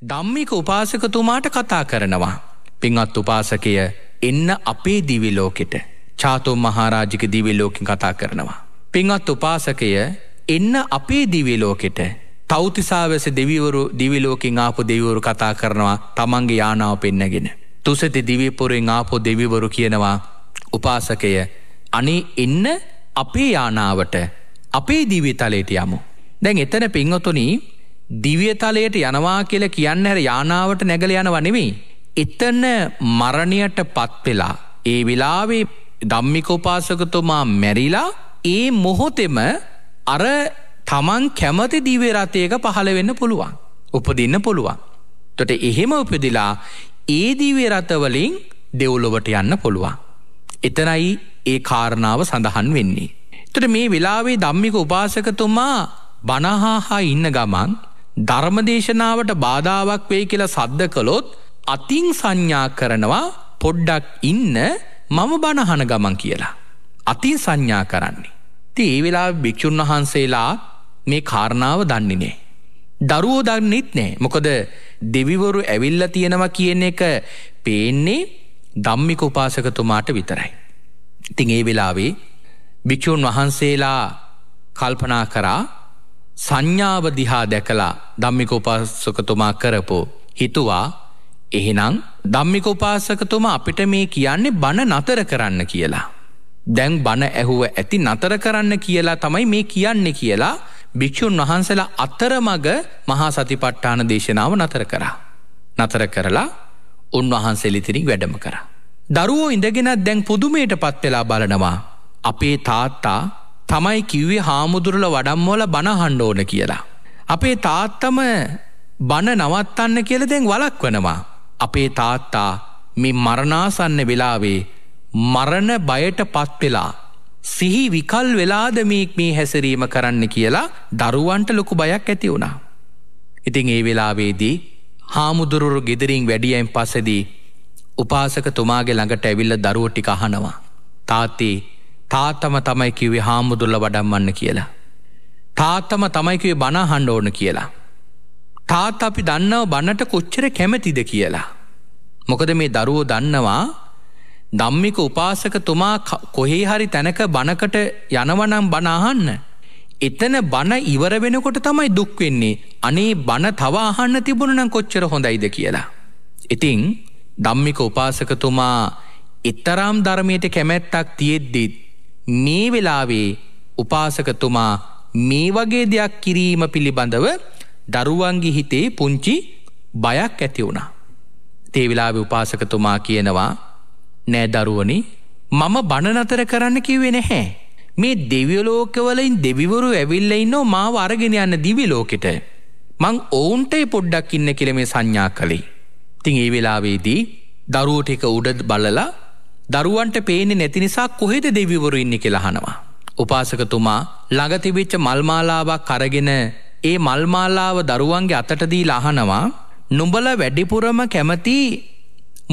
ධම්මික උපාසකතුමාට කතා කරනවා. පින්වත් උපාසකය එන්න අපේ දිවිලෝකෙට චාතෝ මහාරාජික දිවිලෝකින් කතා කරනවා. පින්වත් උපාසකය එන්න අපේ දිවිලෝකෙට තෞතිසාවස දෙවිවරු දිවිලෝකින් ආපු දෙවිවරු කතා කරනවා තමන්ගේ යානාව පෙන්නගෙන. තුසති දිවිපුරෙන් ආපු දෙවිවරු කියනවා උපාසකය අනේ එන්න අපේ යානාවට අපේ දිවිතලයට යමු. දැන් එතන පින්වතුනී දිවියතලයට යනවා කියලා කියන්න හැර යානාවට නැගල යනවා නෙමෙයි. එතන මරණයට පත්වෙලා ඒ වෙලාවේ ධම්මිකෝපාසකතුමා මැරිලා ඒ මොහොතෙම අර තමන් කැමති දිවරතයක පහළ වෙන්න පුළුවන්. උපදින්න පුළුවන්. තොට එහෙම උපදිලා ඒදිවරතවලින් දෙව්ලොවට යන්න පුළුවන්. එතනයි ඒ කාරණාව සඳහන් වෙන්නේ. තොට මේ වෙලාවේ ධම්මික උපාසකතුමා බණහාහා ඉන්න ගමන් ධර්මදේශනාවට බාධාවක් වේ කියලා සද්ධ කළොත් අතින් සංඥා කරනවා පොඩ්ඩක් ඉන්න මම බණහන ගමන් කියලා. අතින් සංඥා කරන්නේ. ති ඒ වෙලා භික්‍ෂූන් වහන්සේලා මේ කාරණාව දන්නිනේ. දරුවෝ දන්නෙත් නෑ මොකද දෙවිවරු ඇවිල්ල තියෙනවා කියන එක පේන්නේ දම්මික උපාසකතුමාට විතරයි. ඉතිං ඒ වෙලාවේ භික්‍ෂූන් වහන්සේලා කල්පනා කරා සංඥාව දිහා දැකලා ධම්මිකෝපාසකතුමා කරපෝ හිතුවා එහෙනම් ධම්මිකෝපාසකතුමා අපිට මේ කියන්නේ බණ නතර කරන්න කියලා. දැන් බණ ඇහුව ඇති නතර කරන්න කියලා තමයි මේ කියන්නේ කියලා භික්‍ෂූන් වහන්සලා අතරමග මහා සතිපට්ඨාන දේශනාව නතර කරා. නතර කරලා උන්වහන්සෙලිතිරින් වැඩම කර. දරුවෝ ඉඳගෙනත් දැන් පුදුමයට පත්වෙලා බලනවා. අපේ තාත්තා තමයි කිව්වේ හාමුදුරල වඩම්මෝල බණහන්ඩ ඕන කියලා. අපේ තාත්තම බණ නවත්තන්න කියල දෙෙන් වලක් වනවා. අපේ තාත්තා මේ මරණාසන්න වෙලාවේ මරණ බයට පත්වෙලා. සිහි විකල් වෙලාදමීක් මේ හැසිරීම කරන්න කියලා දරුවන්ට ලොකු බයක් ඇති වුණා. ඉතිං ඒ වෙලාවේදී හාමුදුරුරු ගෙදරින් වැඩියෙන් පසදී උපාසක තුමාගේ ළඟට ඇවිල්ල දරුව ටික අහනවා. තාත්තේ තාත්තම තමයි කිවේ හාමුදුල්ල වඩම්මන්න කියලා. තාත්තම තමයිකේ බණහන්ඩ ඕන කියලා. තාත් අපි දන්නව බණට කොච්චර කැමැතිද කියලා. මොකද මේ දරුවෝ දන්නවා දම්මික උපාසක තුමා කොහේ හරි තැනක බණකට යනවනම් බනාහන්න. එතන බණ ඉවර වෙනකොට තමයි දුක්වෙන්නේ අනේ බණ තවාහන්න තිබුණනම් කොච්චර හොඳයිද කියලා. ඉතිං දම්මික උපාසකතුමා එතරම් ධර්මයට කැමැත්තක් තියෙද්දිත් මේ වෙලාවේ උපාසකතුමා මේ වගේ දෙයක් කිරීම පිළිබඳව දරුවන්ගේ හිතේ පුංචි බයක් ඇති වුණා. තේ වෙලාවේ උපාසකතුමා කියනවා නෑ දරුවනි මම බණනතර කරන්න කිව්වේ නැහැ. මේ දෙවියලෝකවලින් දෙවිවරු ඇවිල්ල ඉන්නෝ මාව අරගෙන යන්න දිවිලෝකෙට. මං ඔවුන්ටයි පොඩ්ඩක් ඉන්න කෙළෙමේ සංඥා කළේ. තිං ඒ වෙලාවේදී දරුවටික උඩ බලලා දරුවන්ට පේනෙ නැති නිසා කොහෙද දෙවිවරු ඉන්න කෙලහනවා. උපාසකතුමා ළඟතිවෙච්ච මල්මාලාවක් කරගෙන ඒ මල්මාලාව දරුවන්ගේ අතටදී ලහනවා නුඹල වැඩිපුරම කැමති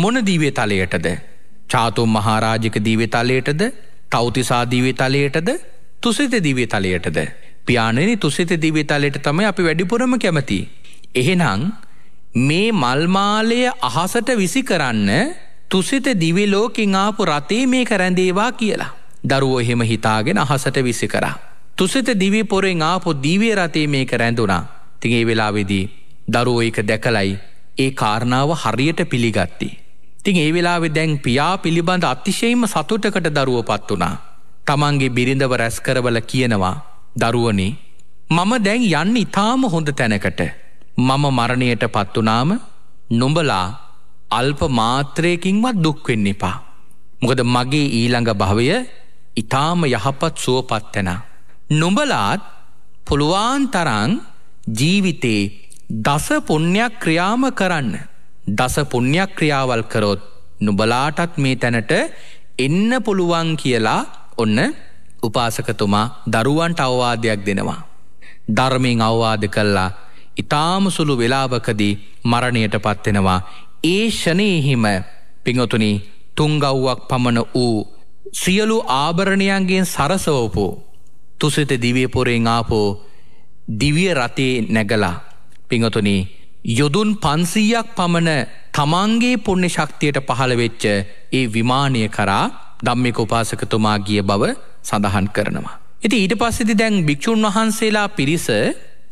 මොන දීවේ තලයටද චාතුම් මහාරාජික දීවේ තලයටද තෞතිසා දීවේ තලයටද තුසිත දිවේ තලයටද පියානනි තුසිත දිවේ තලයට තමයි අපි වැඩිපුරම කැමති එහෙනම් මේ මල්මාලය අහසට විසි කරන්න තුසිත දිවිලෝකින් ආපු රතේ මේක රැඳේවා කියලා. දරුවෝ එහෙම හිතාගෙන අහසට විසි කරා. තුසිත දිවි පොරෙන් ආපු දිවිය රතේ මේක රැඳුනා තිගේ වෙලාවෙදී දරුවෝ එක දැකලයි ඒ කාරණාව හරියට පිළිගත්ති. තින් ඒ වෙලාවෙ දැන් පියා පිළිබඳ අතිශයම සතුටකට දරුව පත් වනා. තමන්ගේ බිරිඳව රැස්කරවල කියනවා දරුවනේ මම දැන් යන්න ඉතාම හොඳ තැනකට මම මරණයට පත්වනාම නොඹලා අල්ප මාත්‍රයකින්වත් දුක්වෙන්න එපා. මොකද මගේ ඊළඟ භවය ඉතාම යහපත් සුවපත්තැන. නොඹලාත් පුළුවන් තරං ජීවිතේ දස පුුණ්‍යයක් ක්‍රියාම කරන්න. දස පුුණ්‍යයක් ක්‍රියාවල් කරොත් නුබලාටත් මේ තැනට එන්න පුළුවන් කියලා ඔන්න උපාසකතුමා දරුවන්ට අවවාදයක් දෙනවා. ධර්මයෙන් අවවාද කල්ලා ඉතාම සුළු වෙලාවකදී මරණයට පත්වෙනවා ඒ ෂනයහිම පිංහතුනි තුංගව්වක් පමණ වූ සියලු ආභරණයන්ගෙන් සරසවපු තුසිත දිවියපොරෙන් ආපෝ දිවිය රතේ නැගලා පිංහතුනි යොදුන් පන්සීයක් පමණ තමන්ගේ පුුණ්‍ය ශක්තියට පහළවෙච්ච ඒ විමානය කරා දම්මික උපාසකතුමා ගිය බව සඳහන් කරනවා. ඉති ඊට පස්සෙදි දැන් භික්‍ෂූන් වහන්සේලා පිරිස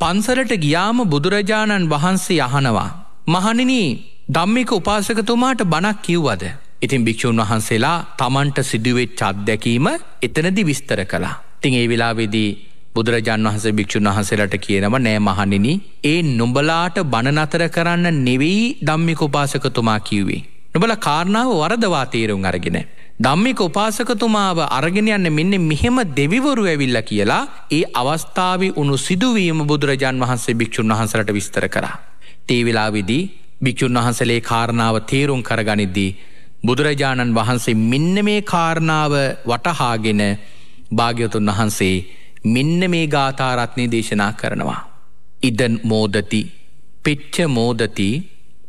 පන්සලට ගියාම බුදුරජාණන් වහන්සේ යහනවා. මහනිනී ධම්මික උපාසකතුමාට බණක් කිව්වද. ඉතින් භික්‍ෂූන් වහන්සේලා තමන්ට සිදුවෙච් චත්දැකීම එතනදි විස්තර කලා. තිං ඒ වෙලාවෙදී බුදුරජාන් වහස භික්‍ෂූන් වහසලට කියනව නෑ මහනිනි ඒ නොඹලාට බණනතර කරන්න නෙවෙයි ධම්මික උපාසකතුමා කිව්වේ. නොබල කාරණාව වරදවා තේරුම් අරගෙන. ධම්මික උපාසකතුමාව අරගෙන යන්න මෙන්න මෙහෙම දෙවිවරු ඇවිල්ල කියලා ඒ අවස්ථාව උුණු සිදුවීම බුදුරජාන් වහන්සේ භික්‍ෂූන් වහසලට විස්තර කරා. තේවෙලාවිදී භික්‍ෂුන් වහන්සලේ කාරණාව තේරුම් කරගනිද්දී. බුදුරජාණන් වහන්සේ මෙන්න මේ කාරණාව වටහාගෙන භාග්‍යතුන් වහන්සේ මෙන්න මේ ගාථාරත්නය දේශනා කරනවා. ඉදන් මෝදති පෙච්ච මෝදති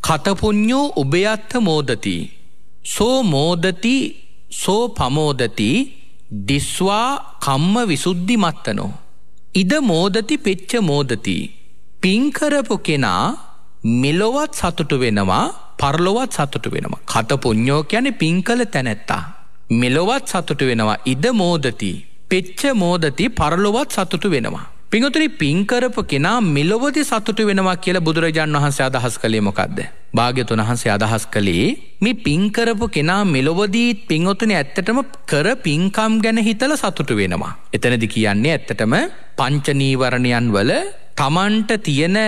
කතපුඥෝ උභයත්ත මෝදති. සෝ මෝදති සෝ පමෝදති දිස්වා කම්ම විසුද්ධි මත්තනෝ. ඉද මෝදති පෙච්ච මෝදති. පින්කරපු කෙනා මෙලොවත් සතුටු වෙනවා පරලොවත් සතුටු වෙනවා. කට පුඤ්ඥෝ යන පින්කල තැනැත්තා. මෙලොවත් සතුටු වෙනවා ඉද මෝදති. පෙච්ච මෝදති පරලොවත් සතුටු වෙනවා. පිංහතුරි පින්කරපු කෙනා මෙලොවති සතුටු වෙනවා කියල බුදුරජාන් වහන්සේ අදහස් කළේ මොකක්ද. භාග්‍යතුන් වහන්සේ අදහස් කළේ මේ පින්කරපු කෙනා මෙලොවදීත් පින්වතුන ඇත්තටම කර පින්කම් ගැන හිතල සතුටු වෙනවා. එතනදි කියන්නේ ඇත්තටම පංචනීවරණයන් වල තමන්ට තියෙන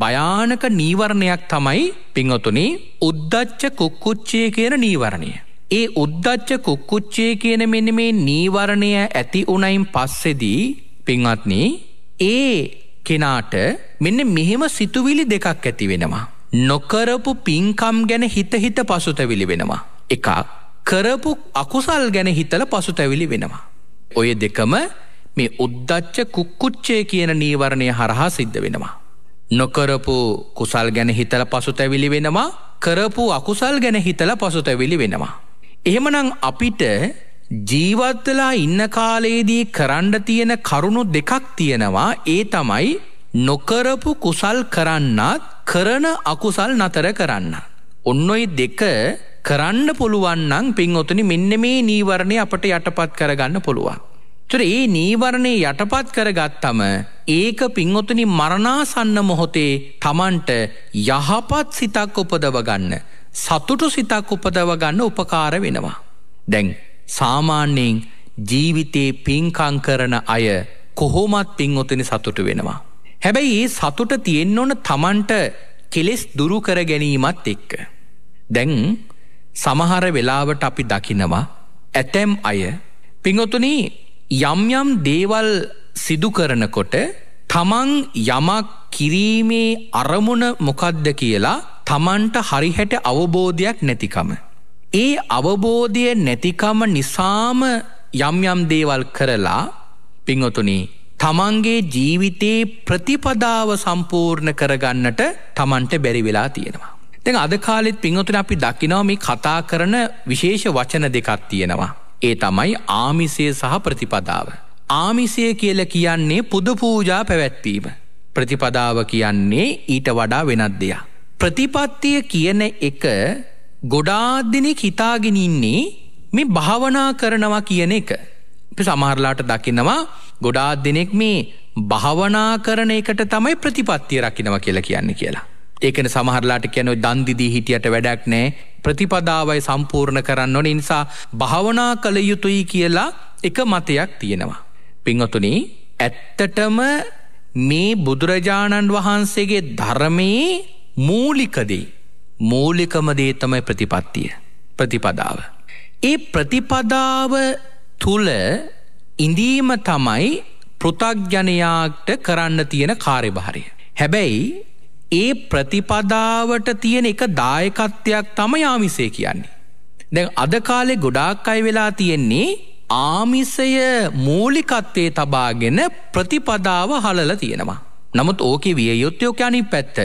භයානක නීවරණයක් තමයි පිංහතුනි උද්දච්ච කුක්කුච්චය කියන නීවරණය. ඒ උද්දච්ච කුක්කුච්චය කියන මෙන මේ නීවරණය ඇති උනයින් පස්සෙදී පිංහත්න ඒ කෙනාට මෙන්න මෙහෙම සිතුවිලි දෙකක් ඇති වෙනවා. නොකරපු පින්කම් ගැන හිතහිත පසුතැවිලි වෙනවා. එකක් කරපු අකුසල් ගැන හිතල පසුතැවිලි වෙනවා. ඔය දෙකම මේ උද්දච්ච කුක්කුච්චය කියන නීවරණය හරහා සිද්ධ වෙනවා. නොකරපු කුසල් ගැන හිතල පසුතැවිලි වෙනවා කරපු අකුසල් ගැන හිතල පසුතැවිලි වෙනවා. එහෙමනම් අපිට ජීවත්වලා ඉන්න කාලයේදී කරන්න තියෙන කරුණු දෙකක් තියෙනවා ඒ තමයි නොකරපු කුසල් කරන්නත් කරන අකුසල් නතර කරන්න. ඔන්නොයි දෙක කරන්න පුළුවන්නන් පින්ඔතුනි මෙන්න මේ නීවරණය අපට යටපත් කරගන්න පුළුවන්. තොර ඒ නීවරණය යටපත් කරගත්තම ඒක පින්වතුනි මරණාසන්න මොහොතේ තමන්ට යහපත් සිතක් උපදවගන්න. සතුටු සිතක් උපදවගන්න උපකාර වෙනවා. දැන් සාමාන්‍යයෙන් ජීවිතයේ පින්කං කරන අය කොහොමත් පින්වතුනි සතුටු වෙනවා. හැබැයි ඒ සතුට තියෙන් ඕන තමන්ට කෙලෙස් දුරු කර ගැනීමත් එක්ක. දැන් සමහර වෙලාවට අපි දකිනවා ඇතැම් අය පිංහොතුනී යම් යම් දේවල් සිදු කරනකොට තමන් යමක් කිරීමේ අරමුණ මොකද්ද කියලා තමන්ට හරිහැට අවබෝධයක් නැතිකම. ඒ අවබෝධය නැතිකම නිසාම යම් යම් දේවල් කරලා පිංහතුනි තමන්ගේ ජීවිතයේ ප්‍රතිපදාව සම්පූර්ණ කරගන්නට තමන්ට බැරි වෙලා තියෙනවා. දෙ අද කාලෙත් පිංහතුන අපි දකිනව මේ කතා කරන විශේෂ වචන දෙකක් තියෙනවා. ඒ තමයි ආමිසය සහ ප්‍රතිපදාව. ආමිසය කියල කියන්නේ පුද පූජා පැවැත්වීම. ප්‍රතිපදාව කියන්නේ ඊට වඩා වෙනත් දෙයක්. ප්‍රතිපත්තිය කියන එක ගොඩාදදිනෙක් හිතාගෙනඉන්නේ මේ භාවනා කරනවා කියන එක. අපි සමහරලාට දකිනවා ගොඩාත් දෙනෙක් මේ භාවනා කරන එකට තමයි ප්‍රතිපත්තිය රකිනවා කියලා කියන්නේ කියලා. ඒකන සමහරලාට කියනො දන්දිදී හිටියට වැඩක් නෑ ප්‍රතිපදාවයි සම්පූර්ණ කරන්න ඕන නිසා භාවනා කළ යුතුයි කියලා එක මතයක් තියෙනවා. පිංහතුනි ඇත්තටම මේ බුදුරජාණන් වහන්සේගේ ධර්මයේ මූලිකදී. මූලිකමදේ තමයි ප්‍රතිපත්තිය ප්‍රතිපදාව. ඒ ප්‍රතිපදාව තුළ ඉඳීම තමයි පෘතග්ජනයාට කරන්න තියෙන කාර්යභාරය. හැබැයි ඒ ප්‍රතිපදාවට තියෙන එක දායකත්වයක් තම යාමිසය කියන්නේ. දැන් අද කාලෙ ගොඩාක් අයි වෙලා තියෙන්නේ ආමිසය මූලිකත්වයේ තබාගෙන ප්‍රතිපදාව හලල තියෙනවා. නමුත් ඕකේ විය යුත්තයෝකයනි පැත්ත.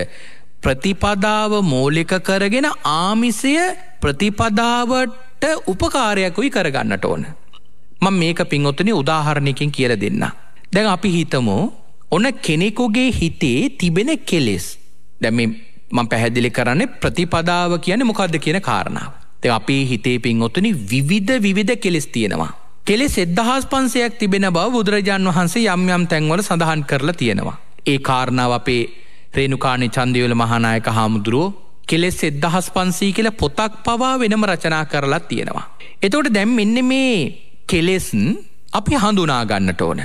ප්‍රතිපදාව මූලික කරගෙන ආමිසය ප්‍රතිපදාවට උපකාරයකුයි කරගන්නට ඕන. මං මේක පින්ඔත්තන උදාහරණයකින් කියල දෙන්න. දැන් අපි හිතමෝ ඔන කෙනෙකුගේ හිතේ තිබෙන කෙලෙස්. දැ මං පැහැදිලි කරන්නේ ප්‍රතිපදාව කියන මොකක්ද කියන කාරණාව. තෙ අපේ හිතේ පින්ඔතුනි විවිධ විවිධ කෙලෙස් තියෙනවා. කෙලෙ සෙද්ධහස් පන්සයක් තිබෙන බව බුදුරජාන් වහන්සේ යම් යම් තැන්වල සඳහන් කරලා තියෙනවා. ඒ කාරණාව අපේ රේණුකාණි චන්දයවල මහනායක හාමුදුරුවෝ කෙලෙස් එද්දහස් පන්සී කියල පොතක් පවා වෙනම රචනා කරලා තියෙනවා. එතවට දැම් මෙන්න මේ කෙලෙස්න් අපි හඳුනාගන්නට ඕන.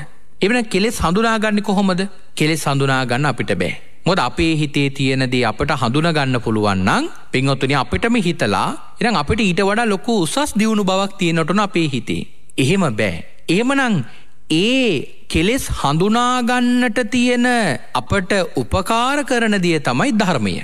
එවන කෙලෙස් හඳුනාගන්න කොහොමද කෙලෙස් හඳුනාගන්න අපිට බෑ. මොද අපේ හිතේ තියෙනදී අපට හඳුනගන්න පුළුවන්නන් පින්ඔත්තුනි අපිටම හිතලා එනම් අපිට ඊට වඩා ලොකු උසස් දියුණු බවක් තියෙනටන අපේ හිතේ. එහෙම බෑ. එහෙමනං ඒ කෙලෙස් හඳුනාගන්නට තියෙන අපට උපකාර කරන දිය තමයි ධර්මය.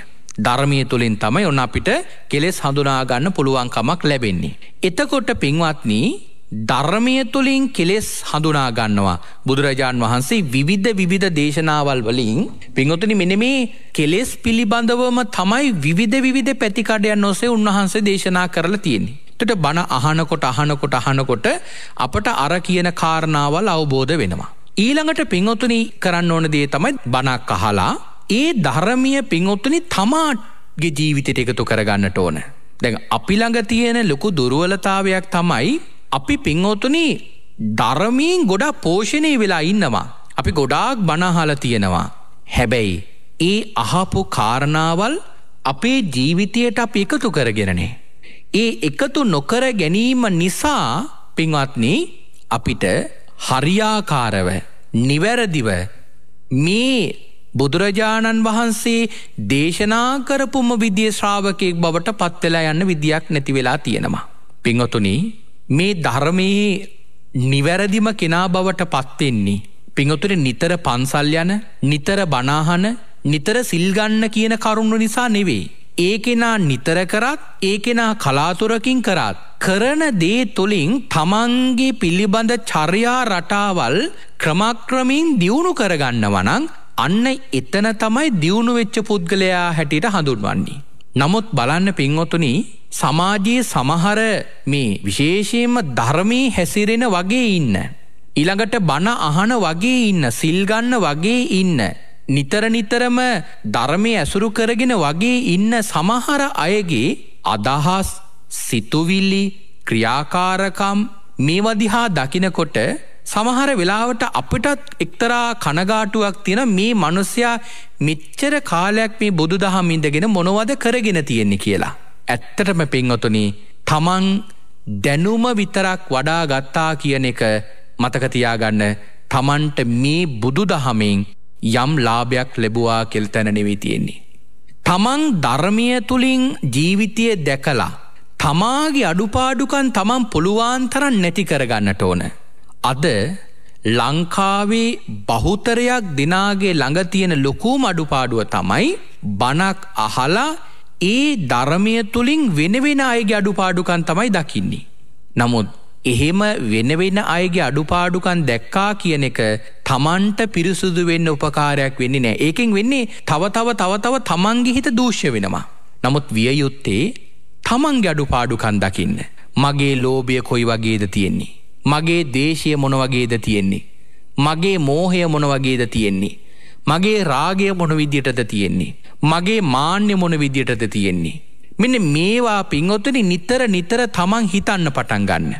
ධර්මය තුළින් තමයි ඔන්න අපිට කෙලෙස් හඳුනාගන්න පුළුවන්කමක් ලැබෙන්නේ. එතකොට පින්වත්නී ධර්මය තුළින් කෙලෙස් හඳුනා ගන්නවා. බුදුරජාණන් වහන්සේ විවිධ විධ දේශනාවල් වලින් පිංහොතුනි මෙන මේ කෙලෙස් පිළිබඳවම තමයි විවිධ විධ පැතිකඩයන් නොසේ උන්වහන්සේ දේශනා කරලා තියෙන්නේ. ට බණ අහනකොට අහනකොට අහනකොට අපට අර කියන කාරණාවල් අවබෝධ වෙනවා. ඊළඟට පිංහොතුනි කරන්න ඕන දේ තමයි බණක් අහලා ඒ ධර්මිය පිංහොත්තුනි තමාගේ ජීවිතයට එකතු කරගන්නට ඕන. දැ අපිළඟ තියෙන ලොකු දුරුවලතාවයක් තමයි අපි පින්වතුන ධර්මීන් ගොඩා පෝෂණය වෙලා ඉන්නවා. අපි ගොඩාක් බනහල තියෙනවා. හැබැයි ඒ අහපු කාරණාවල් අපේ ජීවිතයට අප එකතු කරගෙනනේ. ඒ එකතු නොකර ගැනීම නිසා පින්වත්නී අපිට හරියාකාරව නිවැරදිව මේ බුදුරජාණන් වහන්සේ දේශනා කරපුම විදිිය ශ්‍රාවකයෙක් බවට පත්වෙලා යන්න විදියක් නැති වෙලා තියෙනවා. පිංහතුනී මේ ධර්මයේ නිවැරදිම කෙනා බවට පත්වෙන්නේ. පිඟතුර නිතර පන්සල් යන නිතර බනාහන නිතර සිල්ගන්න කියන කරුණු නිසා නෙවෙයි. ඒ කෙනා නිතර කරත් ඒ කෙනා කලාතුරකින් කරත්. කරන දේ තුළින් තමන්ගේ පිළිබඳ චර්යා රටාවල් ක්‍රමක්‍රමින් දියුණු කරගන්න වනං අන්න එතන තමයි දියුණු වෙච්ච පුද්ගලයා හැටියට හඳුන්වන්නේ. නමුත් බලන්න පින්වතුනි සමාජයේ සමහර මේ විශේෂයෙන්ම ධර්මයේ හැසිරෙන වගේ ඉන්න. ඊළඟට බණ අහන වගේ ඉන්න, සිල් ගන්න වගේ ඉන්න. නිතර නිතරම ධර්මයේ ඇසුරු කරගෙන වගේ ඉන්න සමහර අයගේ අදහස්, සිතුවිලි, ක්‍රියාකාරකම් මේවා දිහා දකිනකොට සමහර වෙලාවට අපිටත් එක්තරා කනගාටුවක් තියෙන මේ මනුස්්‍යයා මිච්චර කාලයක් මේ බුදු දහම් ඉඳගෙන මොනවද කරගෙන තියෙන්නේ කියලා. ඇත්තටම පින්වතුනි තමන් දැනුම විතරක් වඩා ගත්තා කියන එක මතකතියාගන්න තමන්ට මේ බුදු දහමෙන් යම් ලාභයක් ලැබවා කෙල් තැනනෙවී තියෙන්නේ. තමන් ධර්මය තුළින් ජීවිතය දැකලා තමාගේ අඩුපාඩුකන් තමන් පුළුවන් තරන් නැති කරගන්නට ඕන. අද ලංකාවේ බහුතරයක් දෙනාගේ ළඟ තියෙන ලොකුම අඩුපාඩුව තමයි බණක් අහලා ඒ ධර්මය තුළින් වෙනවෙන අයගේ අඩුපාඩුකන් තමයි දකින්නේ. නමුත් එහෙම වෙනවෙන අයගේ අඩුපාඩුකන් දැක්කා කියන එක තමන්ට පිරිසුදු වෙන්න උපකාරයක් වෙන්නේ නෑ ඒකෙන් වෙන්නේ තව තව තව තව තමන්ගේ හිත දූෂ්‍ය වෙනවා. නමුත් වියයුත්තේ තමන්ගේ අඩුපාඩුකන් දකින්න. මගේ ලෝභය කොයි වගේද තියෙන්නේ. මගේ දේශය මොනවගේද තියෙන්නේ. මගේ මෝහය මොනවගේද තියෙන්නේ. මගේ රාගය මොන විදියටද තියෙන්නේ. මගේ මාන්‍ය මොන විදියටද තියෙන්නේ. මෙන්න මේවා පින්ඔත්තන නිතර නිතර තමන් හිතන්න පටන් ගන්න.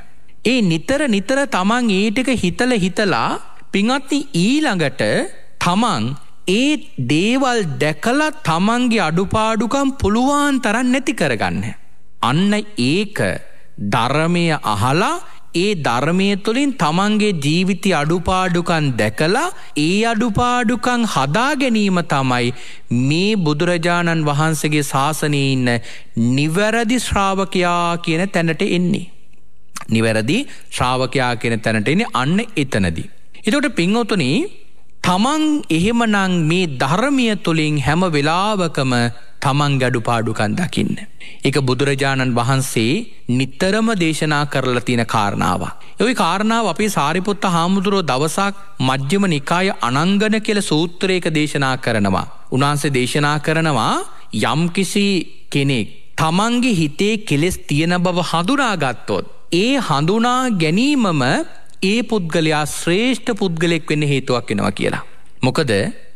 ඒ නිතර නිතර තමන් ඒටක හිතල හිතලා පිංහත්ති ඊළඟට තමන් ඒ දේවල් දැකල තමන්ගේ අඩුපාඩුකම් පුළුවන් තරන් නැති කරගන්න. අන්න ඒක ධර්මය අහලා ඒ ධර්මය තුළින් තමන්ගේ ජීවිතය අඩුපාඩුකන් දැකලා ඒ අඩුපාඩුකං හදා ගැනීම තමයි මේ බුදුරජාණන් වහන්සේගේ ශාසනය ඉන්න නිවැරදි ශ්‍රාවකයා කියන තැනට එන්නේ. නිවැරදි ශ්‍රාවකයා කියන තැනට එන්නේ අන්න එතනදි. එතකොට පින්වතුනි තමන් එහෙමනං මේ ධර්මය තුළින් හැම වෙලාවකම තමන් ගැඩු පාඩුකන් දකින්න. එක බුදුරජාණන් වහන්සේ නිත්තරම දේශනා කරලා තියෙන කාරණාව. ඔයි කාරණාව අපේ සාරිපුත්ත හාමුදුරුව දවසක් මජ්්‍යම නිකාය අනංගන කෙල සූත්‍රයක දේශනා කරනවා. උනාන්සේ දේශනා කරනවා යම්කිසි කෙනෙක්. තමන්ගේ හිතේ කෙලෙස් තියෙන බව හඳුනාගත්තොත්. ඒ හඳුනා ගැනීමම ඒ පුද්ගලයා ශ්‍රේෂ්ඨ පුද්ගලෙක් වෙන්න හේතුවක් වෙනවා කියලා. මොකද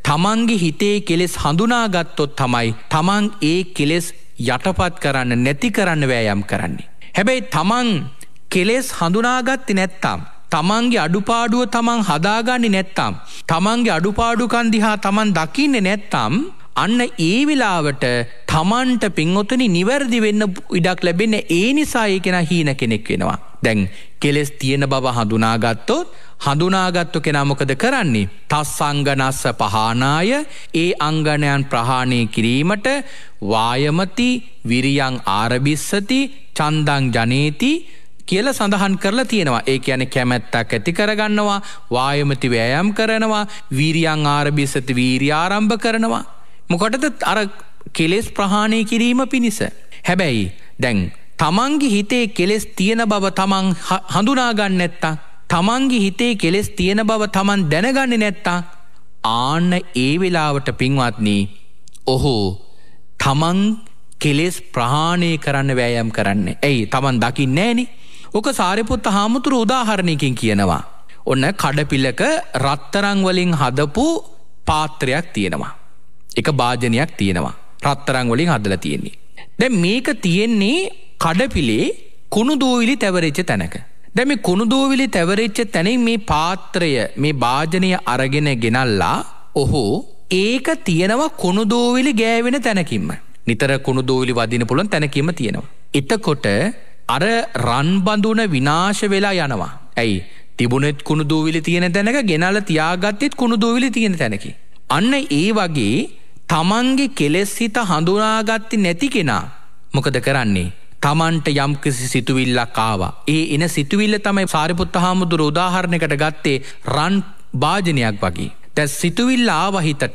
තමන්ගේ හිතේ කෙලෙස් හඳුනාගත්තොත් තමයි තමන් ඒ කෙලෙස් යටපත් කරන්න නැති කරන්න වෑයම් කරන්නේ. හැබැයි තමන් කෙලෙස් හඳුනාගත්ති නැත්තාම්. තමන්ගේ අඩුපාඩුව තමන් හදාගන්නේ නැත්තාම්. තමන්ගේ අඩුපාඩුකන් දිහා තමන් දකින්නේ නැත්තාම් අන්න ඒ වෙලාවට තමන්ට පින්ඔතනි නිවැරදි වෙන්න ඉඩක් ලැබෙන ඒ නිසා ඒ කෙන හීන කෙනෙක් වෙනවා. දැන් කෙලෙස් තියෙන බව හඳුනාගත්තොත් හඳුනාගත්තු කෙනා මොකද කරන්නේ. තස් අංගනස්ස පහනාය ඒ අංගනයන් ප්‍රහාණය කිරීමට වායමති විරියං ආරභිස්සති චන්දං ජනේති කියල සඳහන් කරලා තියෙනවා ඒ යන කැමැත්තක් ඇති කරගන්නවා වායමති වෑයම් කරනවා වීරියං ආරභිස්සති වීරියාරම්භ කරනවා. මොකටද අර කෙලෙස් ප්‍රහාණය කිරීම පිණිස. හැබැයි දැන් තමන්ගේ හිතේ කෙලෙස් තියෙන බව තමන් හඳුනාගන්න ඇත්තා තමන්ගේ හිතේ කෙලෙස් තියෙන බව තමන් දැනගන්න නැත්තා ආන්න ඒ වෙලාවට පින්වත්නී ඔහු තමන් කෙලෙස් ප්‍රහාණය කරන්න වෑයම් කරන්නේ. ඇයි තමන් දකි නෑනි ඕක සාරිපුත්ත හාමුතුරු උදාහරණයකින් කියනවා. ඔන්න කඩපිලක රත්තරංවලින් හදපු පාත්‍රයක් තියෙනවා. එක භාජනයක් තියෙනවා. රත්තරංවලින් හදල තියෙන්නේ. දැ මේක තියෙන්නේ කඩපිලේ කුණු දූවිලි තැවරච්ච තැනක. දැම කුණුදූවිලි තැවරච්ච තැනින් මේ පාත්‍රය මේ භාජනය අරගෙන ගෙනල්ලා ඔහෝ ඒක තියෙනවා කුණුදූවිලි ගෑවෙන තැනකින්ම. නිතර කුණුදූවිලි වදින පුළන් තැනකීම තියෙනවා. එතකොට අර රන්බඳුන විනාශ වෙලා යනවා. ඇයි තිබුණෙත් කුණුදූවිලි තියෙන තැනක ගෙනල තියාගත්තෙත් කුණුදූවිලි තියෙන තැනකි. අන්න ඒ වගේ තමන්ගේ කෙලෙස් හිත හඳුනාගත්ති නැති කෙනා මොකද කරන්නේ. තමන්ට යම්කිසි සිතුවිල්ලක් ආවා. ඒ එන සිතුවිල්ල තමයි සාරිපුත්ත හාමුදුර උදාහරණකට ගත්තේ රන් භාජනයක් වගේ. තැ සිතුවිල්ල ආවහිතට.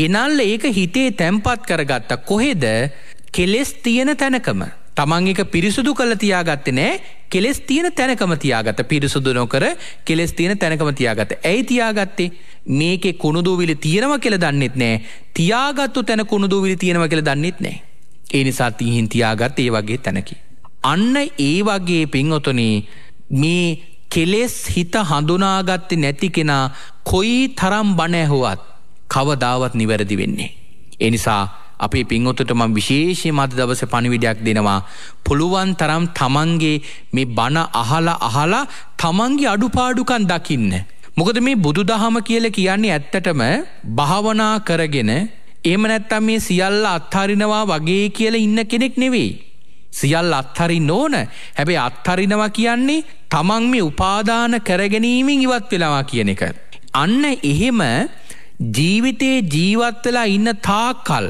ගෙනල්ල ඒක හිතේ තැම්පත් කරගත්ත කොහෙද කෙලෙස් තියෙන තැනකම. තමන් එක පිරිසුදු කළ තියාගත්තේ නෑ කෙලෙස් තියෙන තැනකම තියාගත පිරිසුදු නොකර කෙලෙස් තියෙන තැනකම තියාගත. ඇයි තියාගත්තේ මේකෙ කුණුදූවිලි තියෙනව කියල දන්නෙත් නෑ තියාගත්තු තැන කුණුදූවිලි තියෙනව කියල දන්නෙත් නෑ. ඒ නිසා තිහින් තියාගත් ඒ වගේ තැනකි. අන්න ඒ වගේ පින්වතුනේ මේ කෙලෙස් හිත හඳුනාගත්තේ නැති කෙනා කොයි තරම් බණඇහුවත් කවදාවත් නිවැරදි වෙන්නේ. එනිසා අපේ පින්වොතට මං විශේෂය මත දවස පණිවිඩයක් දෙනවා. පුළුවන් තරම් තමන්ගේ මේ බණ අහලා අහලා තමන්ගේ අඩුපාඩුකන් දකින්න. මොකද මේ බුදු දහම කියල කියන්නේ ඇත්තටම භාවනා කරගෙන එම නැත්තම් මේ සියල්ල අත්හරිනවා වගේ කියල ඉන්න කෙනෙක් නෙවෙයි. සියල් අත්හරින්න ඕන හැබැයි අත්හරිනවා කියන්නේ තමන් මේ උපාදාන කරගැනීමෙන් ඉවත් වෙනවා කියන එක. අන්න එහෙම ජීවිතයේ ජීවත්වෙලා ඉන්න තාක්කල්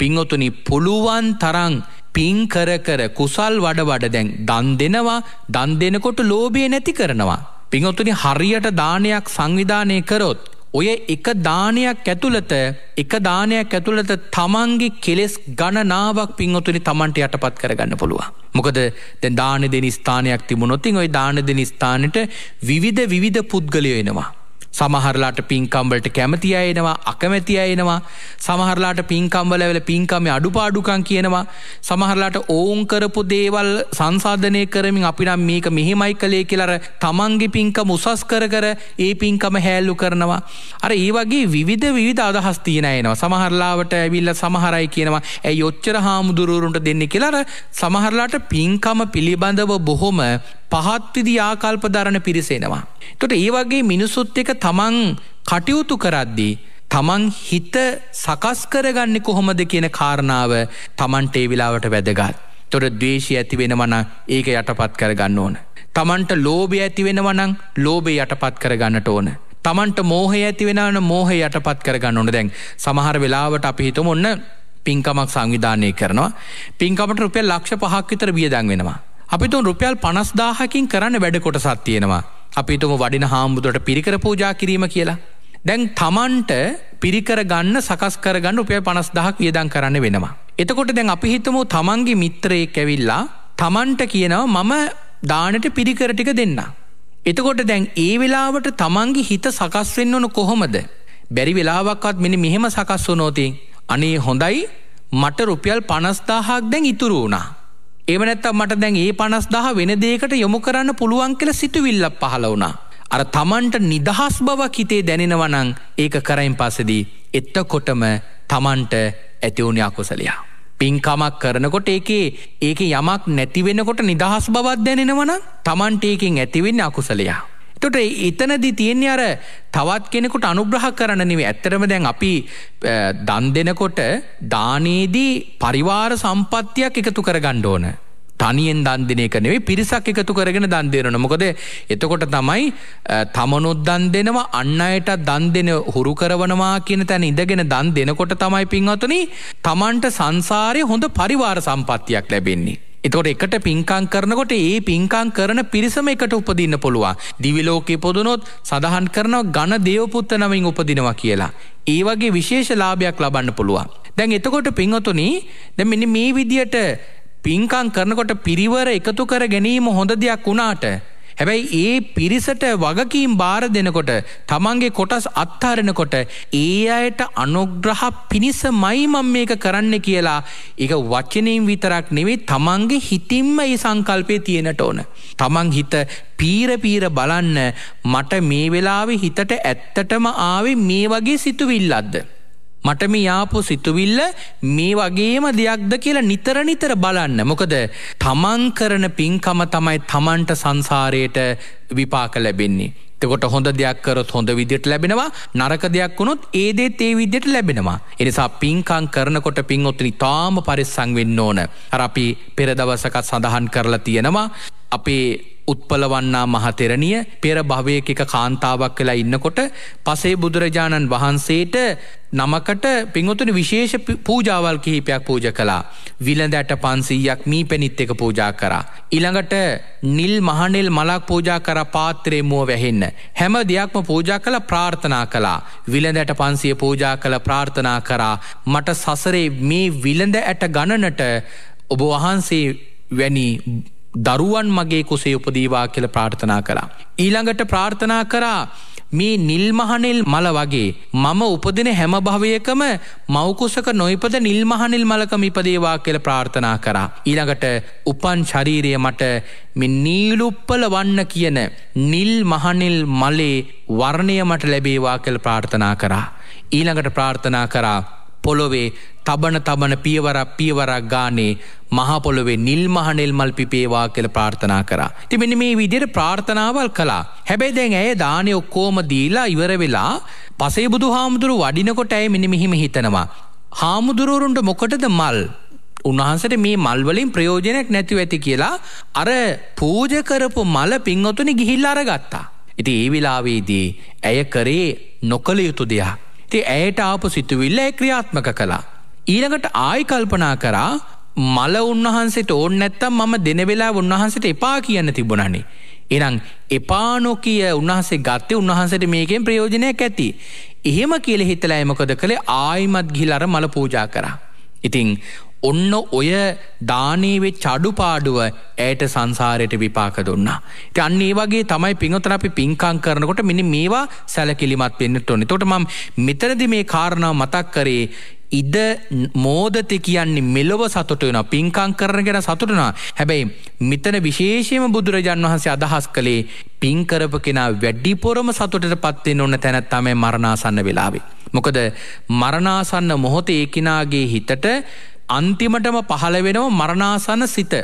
පිංඔතුනි පුළුවන් තරං පින් කර කර කුසල් වඩ වඩ දැන් දන් දෙනවා දන් දෙනකොට ලෝබය නැති කරනවා. පිංඔතුනි හරියට දානයක් සංවිධානය කරොත් ඔය එක දානයක් ඇතුළත එක දානයක් ඇතුළත තමන්ගේ කෙලෙස් ගණනාවක් පින්වතුනි තමන්ට යටපත් කරගන්න පුළුව. මොකද දැ දාන දෙන ස්ථානයක් තිබුණොතින් ඔයි දාන දෙන ස්ථානට විවිධ විවිධ පුද්ගලයෝ එනවා. සමහරලාට පින්කම්වලට කැමති අයනවා අකමැති අයනවා සමහරලාට පින්කම්වල වෙල පින්කමේ අඩුපාඩුකම් කියනවා සමහරලාට ඕවුන් කරපු දේවල් සංසාධනය කරමින් අපිනම් මේක මෙහෙමයි කළේ කියලර තමන්ගේ පින්කම උසස් කර කර ඒ පින්කම හැල්ලු කරනවා අර ඒ වගේ විවිධ විධ අදහස් තියෙන එනවා සමහරලාවට ඇවිල්ල සමහරයි කියනවා ඇයි යොච්චර හාමුදුරුවරුන්ට දෙන්න කියලාර සමහරලාට පින්කම පිළිබඳව බොහොම පහත්විදි ආකල්ප දරණ පිරිසෙනවා. තොට ඒ වගේ මිනිසුත් එක තමන් කටයුතු කරද්දී තමන් හිත සකස් කරගන්නේ කොහොමද කියන කාරණාව තමන්ට ඒ වෙලාවට වැදගත්. තොර දවේශී ඇති වෙනවන ඒක යටපත් කරගන්න ඕන. තමන්ට ලෝබය ඇති වෙනවනං ලෝබේ යටපත් කරගන්නට ඕන. තමන්ට මෝහය ඇති වෙනන මෝහ යටපත් කරගන්න ඕන දැන් සමහර වෙලාවට අපි හිතම ඔන්න පින්කමක් සංවිධානය කරනවා. පින්කමට රුපියල් ලක්ෂ පහක් විතර වියදන් වෙනවා. අපි තුන් රුපියල් පනස්දාහකින් කරන්න වැඩ කොටසත් තියෙනවා. අපිටම වඩින හාමුදුරට පිරිකර පූජා කිරීම කියලා. දැන් තමන්ට පිරිකර ගන්න සකස් කරගන්න උපය පනස් දහක් වියදන් කරන්න වෙනවා. එතකොට දැන් අපි හිතමු තමන්ගේ මිත්‍රයේ කැවිල්ලා තමන්ට කියනවා මම දානට පිරිකර ටික දෙන්න. එතකොට දැන් ඒ වෙලාවට තමන්ගේ හිත සකස්වෙන්න ඕන කොහොමද. බැරි වෙලාවක්වත් මෙනි මෙහෙම සකස් වනෝතින්. අනේ හොඳයි මට රුපියල් පනස්දාහක් දැන් ඉතුරු වුණා. එම නැත්තම් මට දැන් ඒ පනස් දහ වෙන දේකට යොමු කරන්න පුළුවන් කළ සිතුවිල්ලක් පහල වුණා. අර තමන්ට නිදහස් බව කිතේ දැනෙනවනං ඒක කරයින් පසදී එත්තකොටම තමන්ට ඇතිවුණ අකුසලයා. පින්කමක් කරනකොට ඒකේ ඒක යමක් නැතිවෙනකොට නිදහස් බවත් දැනෙනවන තමන්ට ඒකින් ඇතිවෙන්න අකුසලයා. තොට එතනදි තියෙන අර තවත් කෙනෙකුට අනුග්‍රහ කරන නෙවේ ඇත්තරම දැන් අපි දන් දෙනකොට දානයේදී පරිවාර සම්පත්තියක් එකතු කර ගණ්ඩ ඕන. තනියෙන් දන්දින එක නෙවේ පිරිසක් එකතු කරගෙන දන් දෙරන මොකද එතකොට තමයි තමනුත් දන් දෙනවා අන්න අයට දන් දෙන හුරු කරවනවා කියන තැන ඉඳගෙන දන් දෙනකොට තමයි පින්වතුනි තමන්ට සංසාරය හොඳ පරිවාර සම්පත්තියක් ලැබෙන්නේ. එතකොට එකට පින්කං කරනකොට ඒ පින්කං කරන පිරිසම එකට උපදින්න පුළුවන්. දිවිලෝකෙ පොදනොත් සඳහන් කරනව ගණ දේවපුත්ත නමින් උපදිනවා කියලා. ඒ වගේ විශේෂ ලාභයක් ලබන්න පුළුවන්. දැන් එතකොට පින්වතුනි දැන් මෙන්න මේ විදියට පින්කං කරනකොට පිරිවර එකතු කර ගැනීම හොඳ දෙයක් වුණාට හැබැයි ඒ පිරිසට වගකීම් බාර දෙනකොට තමන්ගේ කොටස් අත්හරනකොට ඒ අයට අනුග්‍රහ පිණිස මයි මම මේක කරන්න කියලා ඒක වචනයෙන් විතරක් නෙවෙයි තමන්ගේ හිතින්ම ඒ සංකල්පය තියෙනට ඕන. තමන් හිත පීර පීර බලන්න මට මේ වෙලාවේ හිතට ඇත්තටම ආවේ මේ වගේ සිතුවිල්ලක්ද මට මේ ආපු සිතුවිල්ල මේ වගේම දෙයක්ද කියලා නිතර නිතර බලන්න. මොකද තමන් කරන පින්කම තමයි තමන්ට සංසාරයට විපාක ලැබෙන්නේ. එතකොට හොඳ දෙයක් කරොත් හොඳ විදියට ලැබෙනවා නරක දෙයක් වුණොත් ඒ දෙත් ඒ විදියට ලැබෙනවා. ඒ නිසා පින්කම් කරනකොට පින්ඔතුනි තාම පරිස්සම් වෙන්න ඕන. අර අපි පෙර දවසක සඳහන් කරලා තියෙනවා අපේ උත්පලවන්නා මහතෙරණිය පෙර භවයක එක කාන්තාවක් කලා ඉන්නකොට පසේ බුදුරජාණන් වහන්සේට නමකට පින්වතුන විශේෂ පූජාවල් කිහිපයක් පූජ කලා. විලඳැට පන්සීයක් මී පැනිත් එක පූජා කරා. ඉළඟට නිල් මහනෙල් මලක් පූජා කර පාත්‍රේ මුව වැහෙන්න. හැම දෙයක්ම පූජා කළ ප්‍රාර්ථනා කලා. විලඳැට පන්සිය පූජා කළ ප්‍රාර්ථනා කරා. මට සසරේ මේ විලඳ ඇට ගණනට ඔබ වහන්සේ වැනි දරුවන් මගේ කුසේ උපදීවා කියල ප්‍රාර්ථනා කරා. ඊළඟට ප්‍රාර්ථනා කරා මේ නිල්මහනිල් මල වගේ මම උපදින හැම භවයකම මෞකුසක නොයිපද නිල්මහනිල් මලකම ඉපදේවා කියල ප්‍රාර්ථනා කරා. ඊළඟට උපන් ශරීරය මට මෙ නීලුප්පල වන්න කියන නිල් මහනිල් මලේ වර්ණය මට ලැබේවා කළ ප්‍රාර්ථනා කරා. ඊළඟට ප්‍රාර්ථනා කරා පොළොවේ තබන තබන පියවරක් පියවරක් ගානේ මහපොළොවේ නිල්මහනෙල් මල් පිපේවා කළ ප්‍රාර්ථනා කරා. ති මෙනි මේ විදිර ප්‍රාර්ථනාවල් කලා. හැබැයි දැන් ඇය දානය ඔක්කෝම දීලා ඉවර වෙලා පසේ බුදු හාමුදුරු වඩිනකොට ඇය මිනිමිහිම හිතනවා. හාමුදුරුවරුන්ට මොකටද මල්. උන්වහන්සට මේ මල්වලින් ප්‍රයෝජනයක් නැතිව ඇති කියලා අර පූජකරපු මල පින්වතුනි ගිහිල් අරගත්තා. ඉති ඒ වෙලාවේදී ඇය කරේ නොකළ යුතු දෙයක්. ති ඇයට ආපු සිතුවිල්ල ඒ ක්‍රියාත්මක කළා. ඊළඟට ආයි කල්පනා කරා මල උන්වහන්සේට ඕන් නැත්තම් මම දෙනවෙලා උන්වහන්සට එපා කියන්න තිබුණනේ. එනම් එපානොකිය උන්වහසේ ගත්තේ උන්වහන්සට මේකෙන් ප්‍රයෝජනයක් ඇති. එහෙම කියල හිතලා එමකොද කළේ ආයිමත් ගිහිලර මල පූජා කරා. ඉතිං ඔන්න ඔය දානීවෙ චඩුපාඩුව ඇයට සංසාරයට විපාක දුන්නා. ති අන්න ඒ වගේ තමයි පිංහතර අපි පින්කං කරනකොට මිනි මේවා සැලකිලිමත් වෙන්න ටොනි තොට මම් මෙතරදි මේ කාරණාව මතක් කරේ ඉද මෝදති කියන්නේ මෙලොව සතුට වෙන පින්කං කරන ගැන සතුටනා හැබැයි මෙතන විශේෂයම බුදුරජාන් වහන්සේ අදහස් කළේ පින්කරප කෙනා වැඩිපොරම සතුටට පත්වෙන්න ඔන්න තැනත් තමයි මරණාසන්න වෙලාවේ. මොකද මරණාසන්න මොහොත ඒකිනාගේ හිතට අන්තිමටම පහළ වෙනව මරණාසන්න සිත.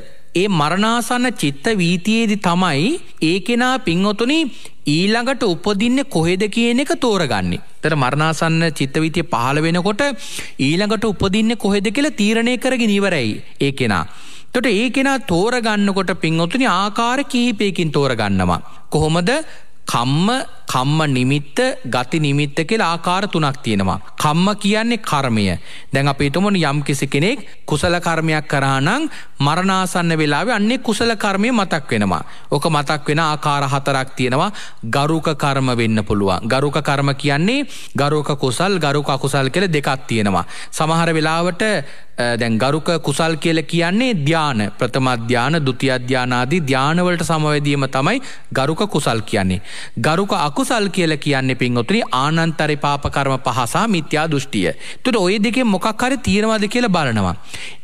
ඒ මරණාසන්න චිත්ත වීතියේදි තමයි ඒ කෙනා පින්වතුනි ඊළඟට උපදින්නේ කොහෙද කියන එක තෝරගන්නේ. තර මරණාසන්න චිත්තවිතිය පහළ වෙනකොට ඊළඟට උපදින්නේ කොහෙද කියලා තීරණය කරගෙන ඉවරයි ඒ කෙනා. තොට ඒ කෙනා තෝරගන්නකොට පින්වතුනි ආකාර කිහිපයකින් තෝරගන්නවා. කොහොමද කම්ම කම්ම නිමිත්ත ගති නිමිත්ත කියලා ආකාර තුනක් තියෙනවා. කම්ම කියන්නේ කර්මය. දැන් අපි හිතමුනේ යම්කිසි කෙනෙක් කුසල කර්මයක් කරා නම් මරණාසන්න වෙලාවේ අන්නේ කුසල කර්මය මතක් වෙනවා. ඔක මතක් වෙන ආකාර හතරක් තියෙනවා. ගරුක කර්ම වෙන්න පුළුවන්. ගරුක කර්ම කියන්නේ ගරුක කුසල් ගරුක අකුසල් කියලා දෙකක් තියෙනවා. සමහර වෙලාවට දැන් ගරුක කුසල් කියල කියන්නේ ධ්‍යාන ප්‍රථම ධ්‍යාන දුතිය ධ්‍යානාදී ධ්‍යානවලට සමවැදීම තමයි ගරුක කුසල් කියන්නේ. ගරුක අක් අකුසල් කියල කියන්නේ පින්ඔතුනි ආනන්තරි පාපකර්ම පහසා මිත්‍යා දෘෂ්ටිය. තුට ඔය දෙකේ මොකක්හරි තියෙනවාද කියලා බලනවා.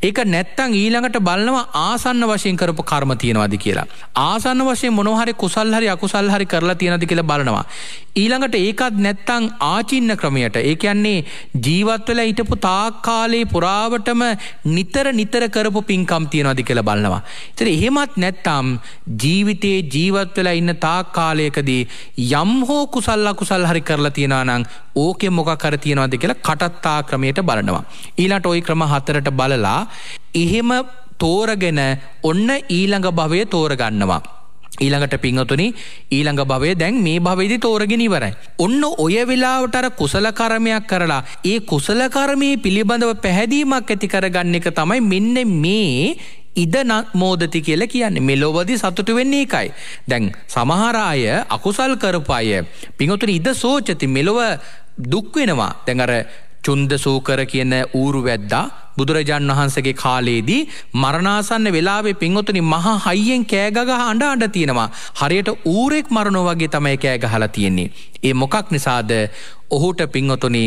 ඒක නැත්තං ඊළඟට බලනවා ආසන්න වශයෙන් කරපු කර්ම තියෙනවාද කියලා. ආසන්න වශයෙන් මොනොහරි කුසල් හරි අකුසල් හරි කරලා තියෙනද කියලා බලනවා. ඊළඟට ඒකත් නැත්තං ආචින්න ක්‍රමයට ඒකයන්නේ ජීවත්වල හිටපු තාක්කාලේ පුරාවටම නිතර නිතර කරපු පින්කම් තියෙනවාද කියලා බලනවා. එතට එහෙමත් නැත්තම් ජීවිතයේ ජීවත්වල ඉන්න තාක්කාලයකදී යම් යම් හෝ කුසල් අකුසල් හරි කරලා තියෙනවා නම් ඕකේ මොකක් හරි තියෙනවද කියලා කටත්තා ක්‍රමයට බලනවා. ඊළඟට ওই ක්‍රම හතරට බලලා එහෙම තෝරගෙන ඔන්න ඊළඟ භවය තෝරගන්නවා. ඊළඟට පිංහතුනි ඊළඟ භවය දැන් මේ භවේදි තෝරගෙන ඉවරයි. ඔන්න ඔය වෙලාවට අර කුසල කර්මයක් කරලා ඒ කුසල කර්මයේ පිළිබඳව පැහැදීමක් ඇති කරගන්න එක තමයි මෙන්න මේ ඉදන මෝදති කියල කියන්නේ මෙලොවදි සතුට වෙන්නේ එකයි. දැන් සමහරාය අකුසල් කරපාය පිංහොතුර ඉද සෝචති මෙලොව දුක්වෙනවා තැඟර චුන්ද සූකර කියන ඌරු වැද්දා බුදුරජාන් වහන්සගේ කාලයේදී මරණාසන්න වෙලාවේ පින්වතුනි මහා හයියෙන් කෑගගහ අඩ අඩ තියෙනවා. හරියට ඌරෙක් මරණෝ වගේ තමයි කෑගහලා තියෙන්නේ. ඒ මොකක් නිසාද ඔහුට පින්වතුනේ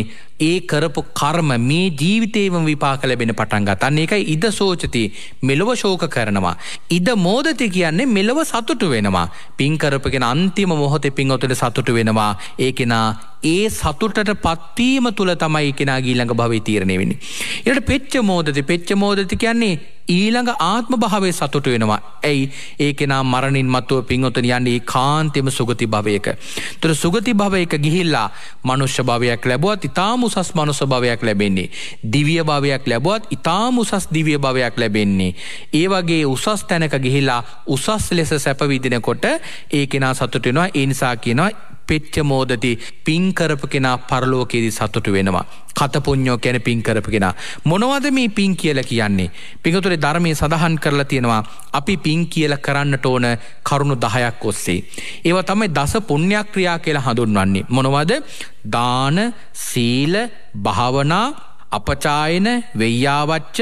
ඒ කරපු කර්ම මේ ජීවිතේම විපාක ලැබෙන පටන් ගතන්න එක ඉද සෝචති මෙලොව ශෝක කරනවා. ඉද මෝදති කියන්නේ මෙලොව සතුටු වෙනවා. පින්කරපගෙන අන්තිම මොහොතෙ පින්වතුට සතුටු වෙනවා. ඒ කෙනා ඒ සතුටට පත්වීම තුළ තමයි කෙනා ගීළඟ භවය තීරණය වෙන්නේ. එයට පෙච්ච මෝදති පෙච්ච මෝදති කියන්නේ ඊළඟ ආත්ම භාවය සතුට වෙනවා. ඇයි ඒ කෙනා මරණින් මතුව පින්වතන යන්නේ කාන්තෙම සුගති භවයක. තොර සුගති භවයක ගිහිල්ලා මනුෂ්‍ය භවයක් ලැබුවත් ඉතාම උසස් මනුස්ස භවයක් ලැබෙන්නේ. දිවිය භවයක් ලැබුවත් ඉතාම උසස් දිවිය භවයක් ලැබෙන්නේ. ඒ වගේ උසස් තැනක ගිහිල්ලා උසස් ලෙස සැපවිදිනකොට ඒ කෙනා සතුට වෙනවා. ඒ නිසා කියනවා පෙච්චමෝදති පින්කරපු කෙනා පරලෝකයේදී සතුටු වෙනවා. කතපුුණ්ඥෝ කැන පින්කරපු කෙනා. මොනවද මේ පින් කියල කියන්නේ. පිඟතුරේ ධර්මය සඳහන් කරලා තියෙනවා අපි පින් කියල කරන්නට ඕන කරුණු දහයක් ඔස්සේ. ඒව තමයි දස පුුණ්‍යක්‍රියා කියලා හඳුන්වන්නේ. මොනවද දාන සීල භාවනා අපචායන වෙයාවච්ච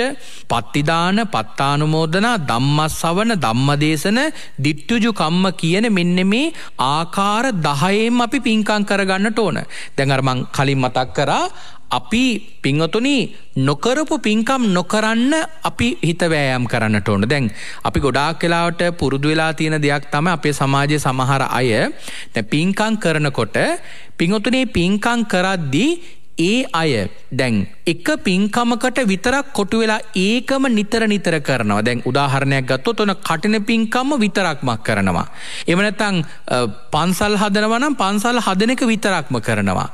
පත්තිදාන පත්තානුමෝදනා ධම්මස්සවන ධම්මදේශන දිට්ටුජු කම්ම කියන මෙන්න මේ ආකාර දහයෙන් අපි පින්කං කරගන්නට ඕන. දැඟරමං කලින් මතක් කරා අපි පිංහතුනි නොකරපු පින්කම් නොකරන්න අපි හිතවෑයම් කරන්නට ඕන දැන් අපි ගොඩාක් කලාවට පුරුදු වෙලා තියෙන දෙයක් තම අපේ සමාජය සමහර අය පින්කං කරනකොට පිංහතුනේ පින්කං කරද්දී ඒ අය දැන් එක පින්කමකට විතරක් කොටු වෙලා ඒකම නිතර නිතර කරනවා දැන් උදාහරණයක් ගත්තොත් ඔන කටින පින්කම්ම විතරක්මක් කරනවා. එමනතං පන්සල් හදනවනම් පන්සල් හදනක විතරක්ම කරනවා.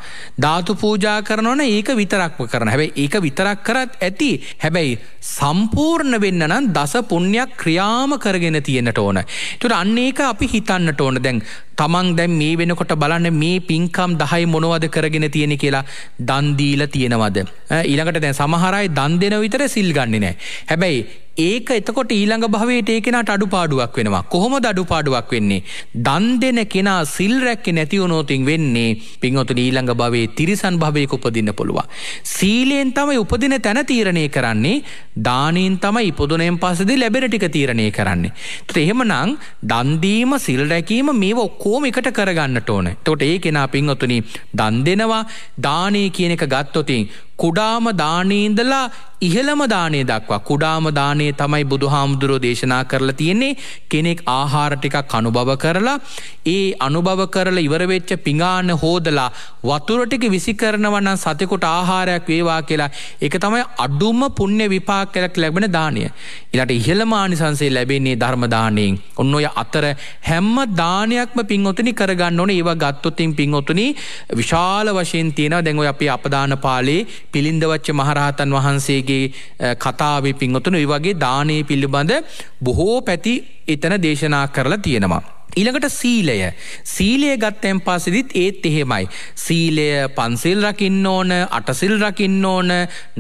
ධාතු පූජා කරනවන ඒක විතරක්ම කරන හැබැයි ඒක විතරක් කරත් ඇති හැබැයි සම්පූර්ණ වෙන්න නම් දස පුුණ්‍යයක් ක්‍රියාම කරගෙන තියෙනට ඕන. තුට අන්න ඒක අපි හිතන්නට ඕන දැන් තමන් දැම් මේ වෙනකොට බලන්න මේ පින්කම් දහයි මොනවද කරගෙන තියෙන කියලා දන්දීල තියෙනවද. ඊළඟට දැන් සමහරයි දන් දෙන විතර සිල් ගන්නේ නෑ. හැබැයි ඒක එතකොට ඊළඟ භවයට ඒ කෙනට අඩුපාඩුවක් වෙනවා. කොහොමද අඩුපාඩුවක් වෙන්නේ? දන් දෙන කෙනා සිල් රැක්කේ නැති වුණොතින් වෙන්නේ පින්වතුනි ඊළඟ භවයේ තිරිසන් භවයක උපදින්න පුළුවන්. සීලයෙන් තමයි උපදින තැන තීරණය කරන්නේ. දානෙන් තමයි ඉපදුණෙන් පස්සේදී ලැබෙන ටික තීරණය කරන්නේ. ඒත් එහෙමනම් දන් දීම සිල් රැකීම මේව ඔක්කොම එකට කරගන්නට ඕනේ. එතකොට ඒ කෙනා පින්වතුනි දන් දෙනවා දානේ කියන එක ගත්තොතින් කුඩාම දානේඉඳලා ඉහළම දානය දක්වා කුඩාම දානය තමයි බුදු හාමුදුරෝ දේශනා කරලා තියෙන්නේ කෙනෙක් ආහාරටික කනුභව කරලා ඒ අනුභව කරලා ඉවරවෙච්ච පිඟාන හෝදලා වතුරටික විසි කරනවනම් සතෙකුට ආහාරයක් වේවා කියලා එක තමයි අඩුම පුුණ්‍ය විපාක් කරක් ලැබෙන දානය ඉලට ඉහළමානිසන්සේ ලැබෙන්නේ ධර්මදානයෙන් ඔන්න ඔය අතර හැම්ම දානයක්ම පින්ඔතුනි කරගන්න ඕන ඒවා ගත්තොත්තින් පින්ඔතුනි විශාල වශයෙන් තියෙන දැඟව අපි අපදාන පාලේ පිළින්දවච්ච මහරහතන් වහන්සේගේ කතාවේ පින්වතුන ඒ වගේ දානය පිළිබඳ බොහෝ පැති එතන දේශනා කරලා තියෙනවා. ඊළඟට සීලය සීලය ගත්තැම් පස්සෙදිත් ඒත් එහෙමයි. සීලය පන්සිල් රකින්න ඕන අටසිල් රකින්න ඕන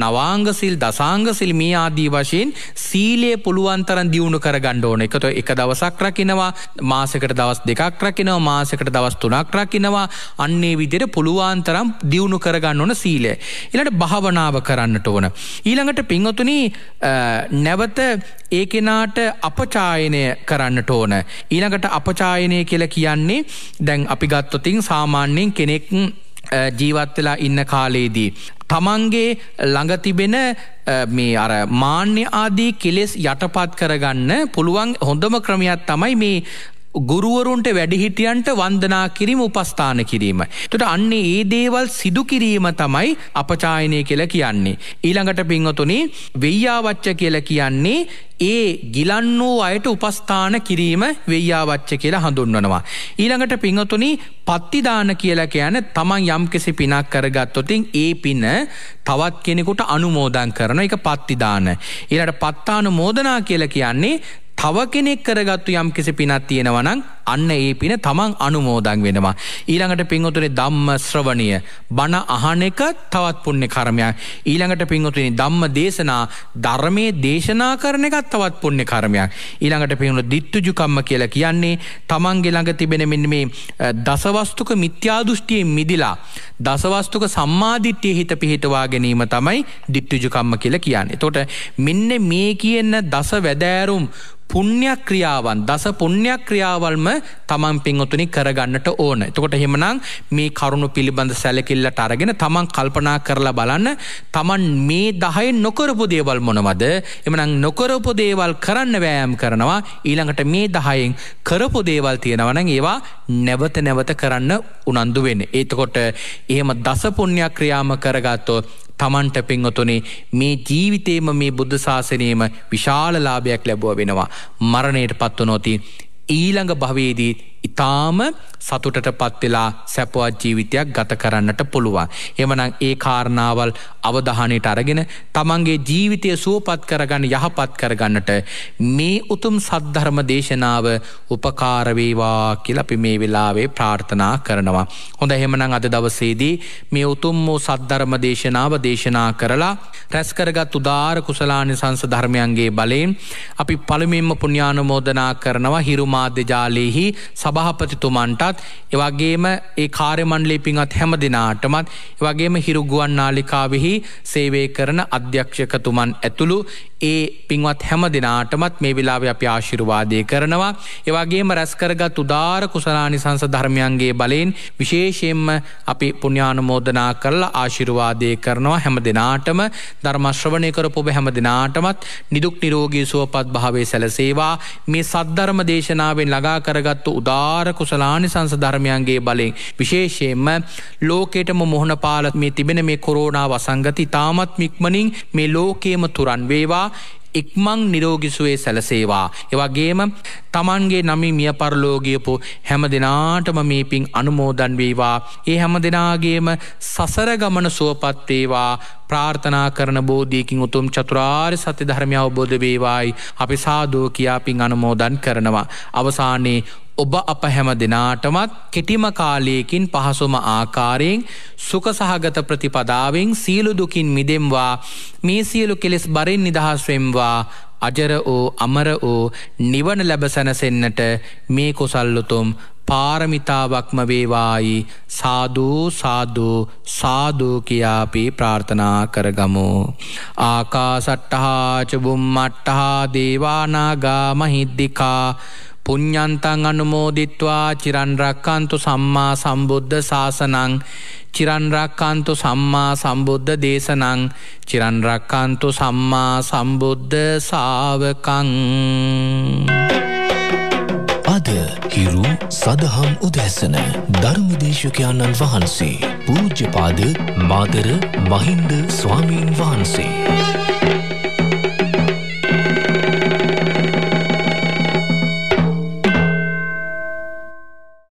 නවාංගසිල් දසාංගසිල් මේ ආදී වශයෙන් සීලය පුළුවන්තරන් දියුණු කර ගණ්ඩ ඕන එකතු එක දවසක් රකිනවා මාසකට දවස් දෙකක් රකිනවා මාසකට දවස් තුනක් රකිනවා අන්නේ විදිර පුළුවන්තරම් දියුණු කරගන්න ඕන සීලය. ඉලට භාවනාව කරන්නට ඕන. ඊළඟට පිංහතුන නැවත ඒකෙනාට අපචායනය කරන්නට ඕන. ඊළඟට අප සමුචායනය කියල කියන්නේ දැන් අපි ගත්තොතින් සාමාන්‍යයෙන් කෙනෙක් ජීවත් වෙලා ඉන්න කාලයේදී. තමන්ගේ ළඟතිබෙන මේ අර මාන්‍ය ආදී කෙලෙස් යටපත් කරගන්න පුළුවන් හොඳම ක්‍රමයක් තමයි මේ ගුරුවරුන්ට වැඩිහිටියන්ට වන්දනා කිරීම උපස්ථාන කිරීම. තුට අන්නේ ඒ දේවල් සිදුකිරීම තමයි අපචායනය කියල කියන්නේ. ඊළඟට පිංහතුනේ වෙයියාවච්ච කියල කියන්නේ ඒ ගිලන් වූ අයට උපස්ථාන කිරීම වෙයාවච්ච කියලා හඳුන්වනවා. ඊළඟට පිංහතුනි පත්තිදාන කියලා කියන තමන් යම් කෙසි පිනක් කරගත්තොතින් ඒ පින තවත් කෙනෙකුට අනුමෝදන් කරන එක පත්තිදාන. ඊලට පත්තානු මෝදනා කියලා කියන්නේ තව කෙනෙක් කරගත්තු යම් කිසි පිනක් තියෙනවනම් අන්න ඒ පින තමන් අනුමෝදන් වෙනවා. ඊළඟට පින්වතුනි ධම්ම ශ්‍රවණිය බණ අහන එක තවත් පුණ්‍ය කර්මයක්. ඊළඟට පින්වතුනි ධම්ම දේශනා ධර්මයේ දේශනා කරන එකත් තවත් පුණ්‍ය කර්මයක්. ඊළඟට පින්වතුනි ditthුජුකම්ම කියලා කියන්නේ තමන්ගේ ළඟ තිබෙන මෙන්න මේ දසවස්තුක මිත්‍යා දෘෂ්ටියෙන් මිදිලා දසවස්තුක සම්මාදිට්ඨිය හිත පිහිටවා ගැනීම තමයි ditthුජුකම්ම කියලා කියන්නේ. එතකොට මෙන්න මේ කියන දස වැදෑරුම් පුණ්‍යයක් ක්‍රියාවන් දස පුණ්‍යයක් ක්‍රියාවල්ම තමන් පින්වතුනි කරගන්නට ඕන. එතකොට එහෙමනම් මේ කරුණු පිළිබඳ සැලකිල්ලට අරගෙන තමන් කල්පනා කරලා බලන්න තමන් මේ 10 නොකරපු දේවල් මොනවද? එමනම් නොකරපු දේවල් කරන්න වෑයම් කරනවා. ඊළඟට මේ 10න් කරපු දේවල් තියෙනවා නම් ඒවා නැවත නැවත කරන්න උනන්දු වෙන්න. එතකොට එහෙම දස පුණ්‍යයක් ක්‍රියාම කරගත්තොත් තමන්ට පෙන්වතුනේ මේ ජීවිතේම මේ බුද්ධ ශාසනයේම විශාල ලාභයක් ලැබුවා වෙනවා. මරණයට පත්වනොති ඊළඟ භවයේදී ඊටාම සතුටට පත්වෙලා සැපවත් ජීවිතයක් ගත කරන්නට පුළුවන්. එමනං ඒ කාරණාවල් අවධානයට අරගෙන තමන්ගේ ජීවිතය සුවපත් කරගන්න යහපත් කරගන්නට මේ උතුම් සද්ධර්ම දේශනාව උපකාරවේවා කියලපි මේ වෙලාවේ ප්‍රාර්ථනා කරනවා. හොඳ එහෙමනං අද දවසේදී මේ උතුම් වූ සද්ධර්ම දේශනාව දේශනා කරලා රැස්කරගත් උදාර කුසලානි සංස ධර්මයන්ගේ බලයෙන් අපි පළමින්ම පුුණ්‍යානුමෝදනා කරනවා හිරුමාධ්‍යජාලයෙහි සභහපතිතුමන්ට පිරිසටත් එවගේම ඒ කාර්යමණ්ඩලේ පිංවත් හැම දෙනාටමත් එවගේම හිරු ගුවන් නාලිකාවෙහි සේවය කරන අධ්‍යක්ෂකතුමන් ඇතුළු ඒ පින්වත් හැම දෙනාටමත් මේ වෙලාවේ අපි ආශිර්වාදය කරනවා එවගේම රැස්කරගත් උදාර කුසලානි සංස ධර්මයන්ගේ බලයෙන් විශේෂයෙන්ම අපි පුණ්‍යානුමෝදනා කරලා ආශිර්වාදය කරනවා හැම දෙනාටම ධර්මශ්‍රවණය කරපු ඔබ හැම දෙනාටමත් නිදුක් නිරෝගී සුවපත් භාවය සැලසේවා මේ සද්ධර්ම දේශනාවෙන් ළඟා කරගත්තු උදාර කුසලානි ආනිසංස ධර්මයන්ගේ බලෙන් විශේෂයෙන්ම ලෝකෙටම මොහොන පාලත් මේ තිබෙන මේ කොරෝනා වසංගති තාමත් මික්මනින් මේ ලෝකේම තුරන් වේවා ඉක්මං නිරෝගිසුවේ සැලසේවා. එවගේම තමන්ගේ නමි මිය පරලෝගියපු හැම දෙනාටම මේ පින් අනුමෝදන් වේවා. ඒ හැම දෙනාගේම සසර ගමන සුවපත්වේවා ප්‍රාර්ථනා කරන බෝධීකින් උතුම් චතුරාර් සත්‍ය ධර්මය අවබෝධ වේවායි අපි සාදෝ කියා පින් අනුමෝදන් කරනවා. අවසානයේ ඔබ අප හැම දෙනාටමත් කෙටිම කාලයකින් පහසුම ආකාරයෙන් සුක සහගත ප්‍රතිපදාවෙන් සීලු දුකින් මිදෙම්වා මේ සියලු කෙලෙස් බරින් නිදහස්වෙම්වා අජර වූ අමර වූ නිවන ලැබසැනසෙන්නට මේ කොසල්ලුතුම් පාරමිතාවක්ම වේවායි සාධූ සාධූ සාධූ කියාපි ප්‍රාර්ථනා කරගමු. ආකා සට්ටහාචබුම් මට්ටහා දේවානාගා මහිද්දිකා පුඤ්ඥන්තන් අනුමෝදිත්වා චිරන්රක්කන්තු සම්මා සම්බුද්ධ සාසනං චිරන්රක්කන්තු සම්මා සම්බුද්ධ දේශනං චිරන්රක්කන්තු සම්මා සම්බුද්ධ සාාවකං අද හිරු සදහම් උදැසන ධර්මදේශකයාණන් වහන්සේ පූජ්ජපාද මාතර මහින්ද ස්වාමීන් වහන්සේ.